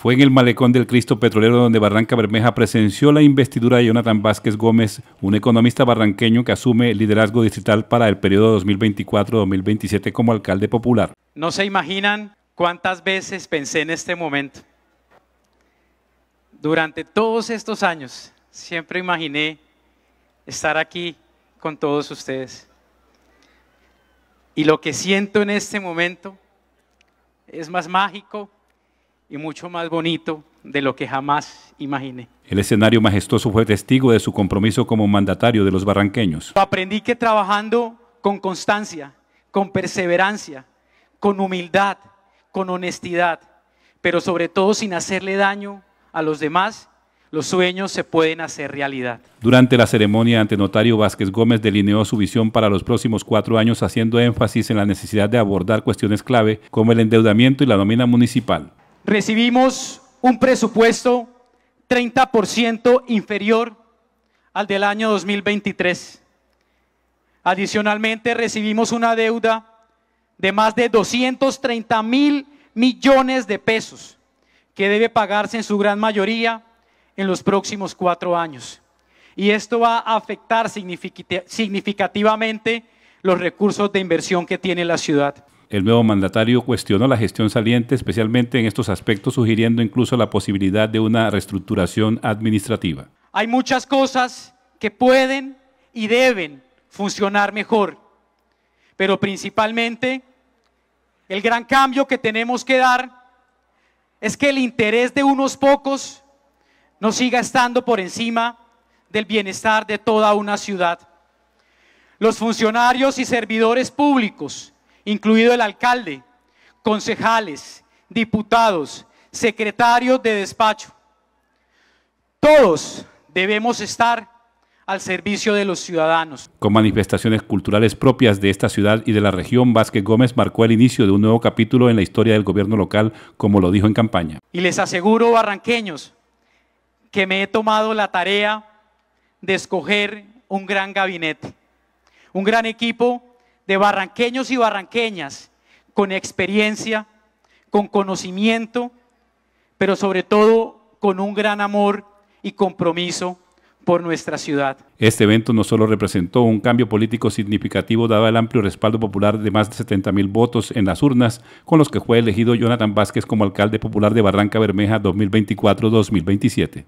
Fue en el malecón del Cristo Petrolero donde Barranca Bermeja presenció la investidura de Jonathan Vázquez Gómez, un economista barranqueño que asume el liderazgo distrital para el periodo 2024-2027 como alcalde popular. No se imaginan cuántas veces pensé en este momento. Durante todos estos años siempre imaginé estar aquí con todos ustedes. Y lo que siento en este momento es más mágico y mucho más bonito de lo que jamás imaginé. El escenario majestuoso fue testigo de su compromiso como mandatario de los barranqueños. Aprendí que trabajando con constancia, con perseverancia, con humildad, con honestidad, pero sobre todo sin hacerle daño a los demás, los sueños se pueden hacer realidad. Durante la ceremonia ante notario Vázquez Gómez delineó su visión para los próximos cuatro años haciendo énfasis en la necesidad de abordar cuestiones clave como el endeudamiento y la nómina municipal recibimos un presupuesto 30% inferior al del año 2023. Adicionalmente, recibimos una deuda de más de 230 mil millones de pesos que debe pagarse en su gran mayoría en los próximos cuatro años. Y esto va a afectar significativamente los recursos de inversión que tiene la ciudad. El nuevo mandatario cuestionó la gestión saliente, especialmente en estos aspectos, sugiriendo incluso la posibilidad de una reestructuración administrativa. Hay muchas cosas que pueden y deben funcionar mejor, pero principalmente el gran cambio que tenemos que dar es que el interés de unos pocos no siga estando por encima del bienestar de toda una ciudad. Los funcionarios y servidores públicos incluido el alcalde, concejales, diputados, secretarios de despacho. Todos debemos estar al servicio de los ciudadanos. Con manifestaciones culturales propias de esta ciudad y de la región, Vázquez Gómez marcó el inicio de un nuevo capítulo en la historia del gobierno local, como lo dijo en campaña. Y les aseguro, barranqueños, que me he tomado la tarea de escoger un gran gabinete, un gran equipo de barranqueños y barranqueñas con experiencia, con conocimiento, pero sobre todo con un gran amor y compromiso por nuestra ciudad. Este evento no solo representó un cambio político significativo, dado el amplio respaldo popular de más de 70 mil votos en las urnas, con los que fue elegido Jonathan Vázquez como alcalde popular de Barranca Bermeja 2024-2027.